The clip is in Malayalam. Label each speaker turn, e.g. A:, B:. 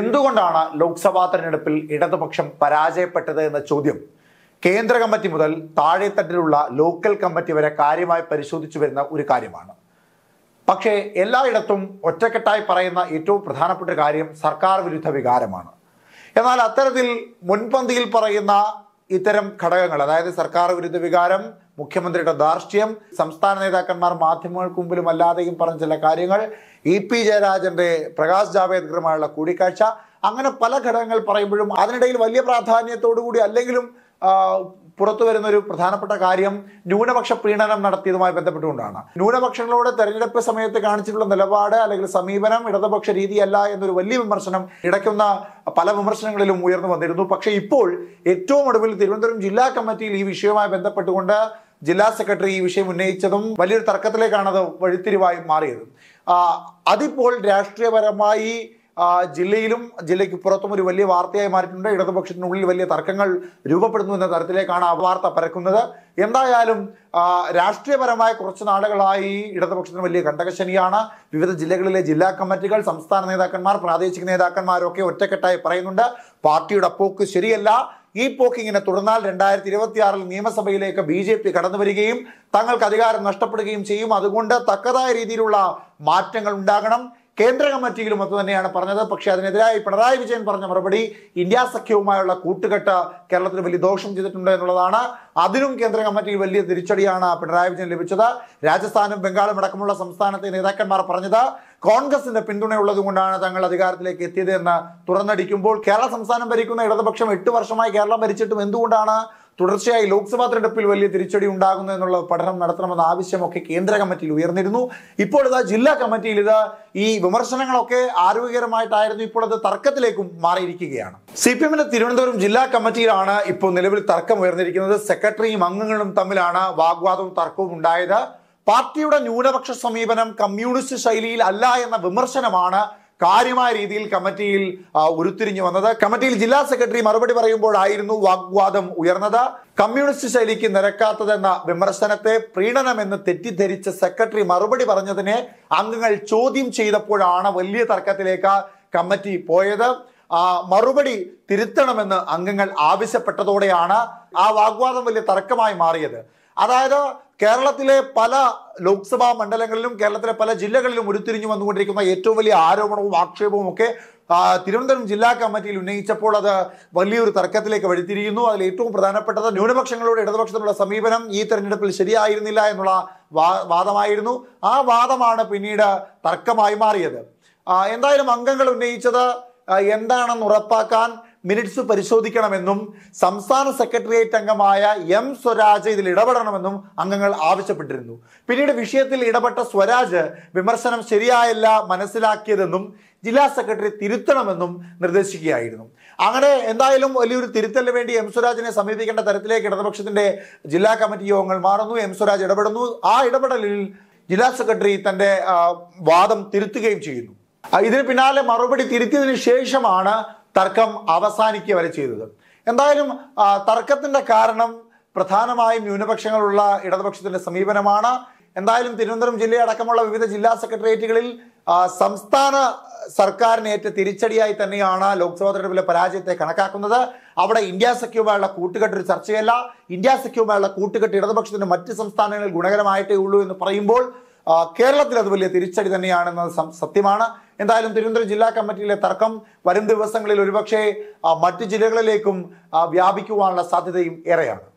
A: എന്തുകൊണ്ടാണ് ലോക്സഭാ തെരഞ്ഞെടുപ്പിൽ ഇടതുപക്ഷം പരാജയപ്പെട്ടത് എന്ന ചോദ്യം കേന്ദ്ര കമ്മിറ്റി മുതൽ താഴെത്തട്ടിലുള്ള ലോക്കൽ കമ്മിറ്റി വരെ കാര്യമായി പരിശോധിച്ചു വരുന്ന ഒരു കാര്യമാണ് പക്ഷേ എല്ലായിടത്തും ഒറ്റക്കെട്ടായി പറയുന്ന ഏറ്റവും പ്രധാനപ്പെട്ട കാര്യം സർക്കാർ വിരുദ്ധ വികാരമാണ് എന്നാൽ അത്തരത്തിൽ മുൻപന്തിയിൽ പറയുന്ന ഇത്തരം ഘടകങ്ങൾ അതായത് സർക്കാർ വിരുദ്ധ വികാരം മുഖ്യമന്ത്രിയുടെ ധാർഷ്ട്യം സംസ്ഥാന നേതാക്കന്മാർ മാധ്യമങ്ങൾക്ക് മുമ്പിലും അല്ലാതെയും പറഞ്ഞ ചില കാര്യങ്ങൾ ഇ പി ജയരാജന്റെ പ്രകാശ് ജാവേദ്കറുമായുള്ള കൂടിക്കാഴ്ച അങ്ങനെ പല ഘടകങ്ങൾ പറയുമ്പോഴും അതിനിടയിൽ വലിയ പ്രാധാന്യത്തോടു കൂടി അല്ലെങ്കിലും പുറത്തു വരുന്ന ഒരു പ്രധാനപ്പെട്ട കാര്യം ന്യൂനപക്ഷ പ്രീണനം നടത്തിയതുമായി ബന്ധപ്പെട്ടുകൊണ്ടാണ് ന്യൂനപക്ഷങ്ങളോട് തെരഞ്ഞെടുപ്പ് സമയത്ത് കാണിച്ചിട്ടുള്ള നിലപാട് അല്ലെങ്കിൽ സമീപനം ഇടതുപക്ഷ രീതിയല്ല എന്നൊരു വലിയ വിമർശനം ഇടയ്ക്കുന്ന പല വിമർശനങ്ങളിലും ഉയർന്നു വന്നിരുന്നു പക്ഷേ ഇപ്പോൾ ഏറ്റവും ഒടുവിൽ തിരുവനന്തപുരം ജില്ലാ കമ്മിറ്റിയിൽ ഈ വിഷയവുമായി ബന്ധപ്പെട്ടുകൊണ്ട് ജില്ലാ സെക്രട്ടറി ഈ വിഷയം ഉന്നയിച്ചതും വലിയൊരു അത് വഴിത്തിരിവായി മാറിയത് അതിപ്പോൾ രാഷ്ട്രീയപരമായി ജില്ലയിലും ജില്ലയ്ക്ക് പുറത്തും ഒരു വലിയ വാർത്തയായി മാറിയിട്ടുണ്ട് ഇടതുപക്ഷത്തിനുള്ളിൽ വലിയ തർക്കങ്ങൾ രൂപപ്പെടുന്നു എന്ന തരത്തിലേക്കാണ് ആ വാർത്ത പരക്കുന്നത് എന്തായാലും രാഷ്ട്രീയപരമായ കുറച്ച് നാളുകളായി ഇടതുപക്ഷത്തിന് വലിയ കണ്ടകശനിയാണ് വിവിധ ജില്ലകളിലെ ജില്ലാ കമ്മിറ്റികൾ സംസ്ഥാന നേതാക്കന്മാർ പ്രാദേശിക നേതാക്കന്മാരൊക്കെ ഒറ്റക്കെട്ടായി പറയുന്നുണ്ട് പാർട്ടിയുടെ പോക്ക് ശരിയല്ല ഈ പോക്കിങ്ങിനെ തുടർന്നാൽ രണ്ടായിരത്തി ഇരുപത്തിയാറിൽ നിയമസഭയിലേക്ക് ബി ജെ പി കടന്നു വരികയും തങ്ങൾക്ക് അധികാരം നഷ്ടപ്പെടുകയും ചെയ്യും അതുകൊണ്ട് തക്കതായ രീതിയിലുള്ള മാറ്റങ്ങൾ ഉണ്ടാകണം കേന്ദ്ര കമ്മിറ്റിയിലും അത് തന്നെയാണ് പറഞ്ഞത് പക്ഷേ അതിനെതിരായി പിണറായി വിജയൻ പറഞ്ഞ മറുപടി ഇന്ത്യ സഖ്യവുമായുള്ള കൂട്ടുകെട്ട് കേരളത്തിന് വലിയ ദോഷം ചെയ്തിട്ടുണ്ട് എന്നുള്ളതാണ് അതിനും കേന്ദ്ര കമ്മിറ്റിയിൽ വലിയ തിരിച്ചടിയാണ് പിണറായി വിജയൻ ലഭിച്ചത് രാജസ്ഥാനും ബംഗാളും അടക്കമുള്ള സംസ്ഥാനത്തെ നേതാക്കന്മാർ പറഞ്ഞത് കോൺഗ്രസിന്റെ പിന്തുണയുള്ളത് കൊണ്ടാണ് തങ്ങൾ അധികാരത്തിലേക്ക് എത്തിയത് എന്ന് തുറന്നടിക്കുമ്പോൾ കേരള സംസ്ഥാനം ഭരിക്കുന്ന ഇടതുപക്ഷം എട്ട് വർഷമായി കേരളം ഭരിച്ചിട്ടും എന്തുകൊണ്ടാണ് തുടർച്ചയായി ലോക്സഭാ തെരഞ്ഞെടുപ്പിൽ വലിയ തിരിച്ചടി ഉണ്ടാകുന്നു എന്നുള്ള പഠനം നടത്തണമെന്ന ആവശ്യമൊക്കെ കേന്ദ്ര കമ്മിറ്റിയിൽ ഉയർന്നിരുന്നു ഇപ്പോൾ ജില്ലാ കമ്മിറ്റിയിൽ ഇത് ഈ വിമർശനങ്ങളൊക്കെ ആരോഗ്യകരമായിട്ടായിരുന്നു ഇപ്പോൾ അത് തർക്കത്തിലേക്കും മാറിയിരിക്കുകയാണ് സി പി എമ്മിന്റെ തിരുവനന്തപുരം ജില്ലാ കമ്മിറ്റിയിലാണ് ഇപ്പോൾ നിലവിൽ തർക്കം ഉയർന്നിരിക്കുന്നത് സെക്രട്ടറിയും അംഗങ്ങളും തമ്മിലാണ് വാഗ്വാദവും തർക്കവും ഉണ്ടായത് പാർട്ടിയുടെ ന്യൂനപക്ഷ സമീപനം കമ്മ്യൂണിസ്റ്റ് ശൈലിയിൽ അല്ല എന്ന വിമർശനമാണ് കാര്യമായ രീതിയിൽ കമ്മിറ്റിയിൽ ഉരുത്തിരിഞ്ഞു വന്നത് കമ്മിറ്റിയിൽ ജില്ലാ സെക്രട്ടറി മറുപടി പറയുമ്പോഴായിരുന്നു വാഗ്വാദം ഉയർന്നത് കമ്മ്യൂണിസ്റ്റ് ശൈലിക്ക് നിരക്കാത്തതെന്ന വിമർശനത്തെ പ്രീണനമെന്ന് തെറ്റിദ്ധരിച്ച സെക്രട്ടറി മറുപടി പറഞ്ഞതിനെ അംഗങ്ങൾ ചോദ്യം ചെയ്തപ്പോഴാണ് വലിയ തർക്കത്തിലേക്ക് കമ്മിറ്റി പോയത് മറുപടി തിരുത്തണമെന്ന് അംഗങ്ങൾ ആവശ്യപ്പെട്ടതോടെയാണ് ആ വാഗ്വാദം വലിയ തർക്കമായി മാറിയത് അതായത് കേരളത്തിലെ പല ലോക്സഭാ മണ്ഡലങ്ങളിലും കേരളത്തിലെ പല ജില്ലകളിലും ഉരുത്തിരിഞ്ഞു വന്നുകൊണ്ടിരിക്കുന്ന ഏറ്റവും വലിയ ആരോപണവും ആക്ഷേപവും ഒക്കെ തിരുവനന്തപുരം ജില്ലാ കമ്മിറ്റിയിൽ ഉന്നയിച്ചപ്പോൾ അത് വലിയൊരു തർക്കത്തിലേക്ക് വഴിത്തിരിയുന്നു അതിൽ ഏറ്റവും പ്രധാനപ്പെട്ടത് ന്യൂനപക്ഷങ്ങളോട് ഇടതുപക്ഷത്തിനുള്ള സമീപനം ഈ തെരഞ്ഞെടുപ്പിൽ ശരിയായിരുന്നില്ല എന്നുള്ള വാദമായിരുന്നു ആ വാദമാണ് പിന്നീട് തർക്കമായി മാറിയത് എന്തായാലും അംഗങ്ങൾ ഉന്നയിച്ചത് എന്താണെന്ന് ഉറപ്പാക്കാൻ മിനിറ്റ്സ് പരിശോധിക്കണമെന്നും സംസ്ഥാന സെക്രട്ടേറിയറ്റ് അംഗമായ എം സ്വരാജ് ഇതിൽ ഇടപെടണമെന്നും അംഗങ്ങൾ ആവശ്യപ്പെട്ടിരുന്നു പിന്നീട് വിഷയത്തിൽ ഇടപെട്ട സ്വരാജ് വിമർശനം ശരിയായല്ല മനസ്സിലാക്കിയതെന്നും ജില്ലാ സെക്രട്ടറി തിരുത്തണമെന്നും നിർദ്ദേശിക്കുകയായിരുന്നു അങ്ങനെ എന്തായാലും വലിയൊരു തിരുത്തലിന് വേണ്ടി എം സ്വരാജിനെ സമീപിക്കേണ്ട തരത്തിലേക്ക് ഇടതുപക്ഷത്തിന്റെ ജില്ലാ കമ്മിറ്റി യോഗങ്ങൾ മാറുന്നു എം സ്വരാജ് ഇടപെടുന്നു ആ ഇടപെടലിൽ ജില്ലാ സെക്രട്ടറി തന്റെ വാദം തിരുത്തുകയും ചെയ്യുന്നു ഇതിന് പിന്നാലെ മറുപടി തിരുത്തിയതിനു ശേഷമാണ് തർക്കം അവസാനിക്കുക വരെ ചെയ്തത് എന്തായാലും തർക്കത്തിൻ്റെ കാരണം പ്രധാനമായും ന്യൂനപക്ഷങ്ങളുള്ള ഇടതുപക്ഷത്തിൻ്റെ സമീപനമാണ് എന്തായാലും തിരുവനന്തപുരം ജില്ലയടക്കമുള്ള വിവിധ ജില്ലാ സെക്രട്ടേറിയറ്റുകളിൽ സംസ്ഥാന സർക്കാരിനേറ്റ തിരിച്ചടിയായി തന്നെയാണ് ലോക്സഭാ തെരഞ്ഞെടുപ്പിലെ പരാജയത്തെ കണക്കാക്കുന്നത് അവിടെ ഇന്ത്യ സഖ്യവുമായുള്ള കൂട്ടുകെട്ട് ഒരു ചർച്ചയല്ല ഇന്ത്യ സഖ്യവുമായുള്ള കൂട്ടുകെട്ട് ഇടതുപക്ഷത്തിന് മറ്റ് സംസ്ഥാനങ്ങളിൽ ഗുണകരമായിട്ടേ ഉള്ളൂ എന്ന് പറയുമ്പോൾ കേരളത്തിൽ അത് വലിയ തിരിച്ചടി തന്നെയാണെന്ന് സത്യമാണ് എന്തായാലും തിരുവനന്തപുരം ജില്ലാ കമ്മിറ്റിയിലെ തർക്കം വരും ദിവസങ്ങളിൽ ഒരുപക്ഷെ മറ്റു ജില്ലകളിലേക്കും വ്യാപിക്കുവാനുള്ള സാധ്യതയും ഏറെയാണ്